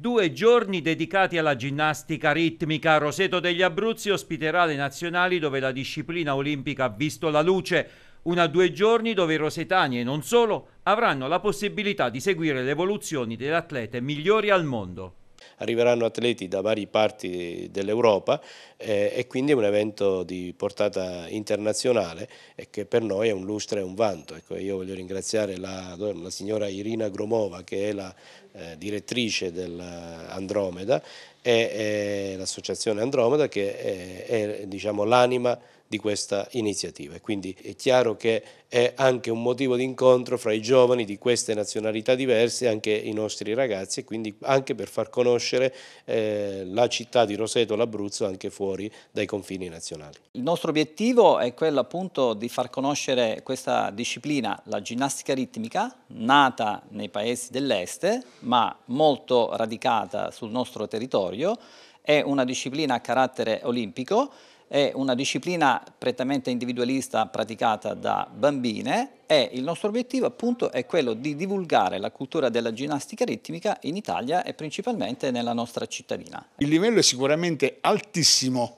Due giorni dedicati alla ginnastica ritmica. Roseto degli Abruzzi ospiterà le nazionali dove la disciplina olimpica ha visto la luce. Una due giorni dove i rosetani e non solo avranno la possibilità di seguire le evoluzioni delle atlete migliori al mondo arriveranno atleti da varie parti dell'Europa eh, e quindi è un evento di portata internazionale e che per noi è un lustre e un vanto. Ecco, io voglio ringraziare la, la, signora Irina Gromova che è la eh, direttrice dell'Andromeda e l'associazione Andromeda che è, è diciamo, l'anima di questa iniziativa e quindi è chiaro che è anche un motivo di incontro fra i giovani di queste nazionalità diverse, anche i nostri ragazzi e quindi anche per far conoscere eh, la città di Roseto, l'Abruzzo anche fuori dai confini nazionali. Il nostro obiettivo è quello appunto di far conoscere questa disciplina, la ginnastica ritmica, nata nei paesi dell'est ma molto radicata sul nostro territorio, è una disciplina a carattere olimpico è una disciplina prettamente individualista praticata da bambine e il nostro obiettivo appunto è quello di divulgare la cultura della ginnastica ritmica in Italia e principalmente nella nostra cittadina. Il livello è sicuramente altissimo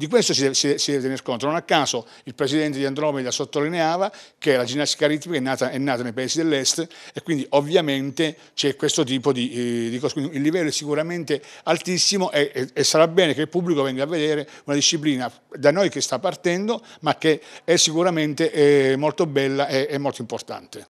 di questo si deve, si si deve tenere conto. Non a caso il presidente di Andromeda sottolineava che la ginnastica ritmica è nata, è nata nei paesi dell'est e quindi ovviamente c'è questo tipo di, eh, di cose. Quindi il livello è sicuramente altissimo e, e, e sarà bene che il pubblico venga a vedere una disciplina da noi che sta partendo ma che è sicuramente eh, molto bella e molto importante.